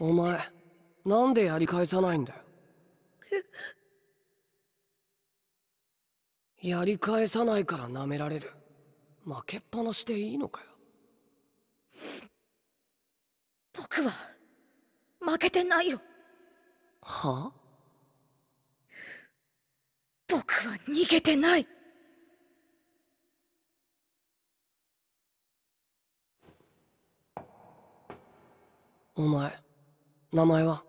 お前なんでやり返さないんだよ やり返さないからなめられる負けっぱなしでいいのかよ 僕は負けてないよはあ 僕は逃げてないお前名前は